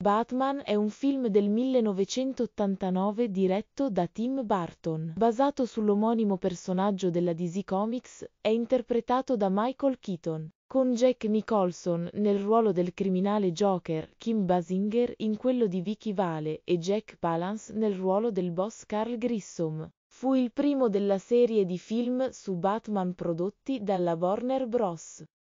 Batman è un film del 1989 diretto da Tim Burton. Basato sull'omonimo personaggio della DC Comics, è interpretato da Michael Keaton, con Jack Nicholson nel ruolo del criminale Joker, Kim Basinger in quello di Vicky Vale e Jack Palance nel ruolo del boss Carl Grissom. Fu il primo della serie di film su Batman prodotti dalla Warner Bros.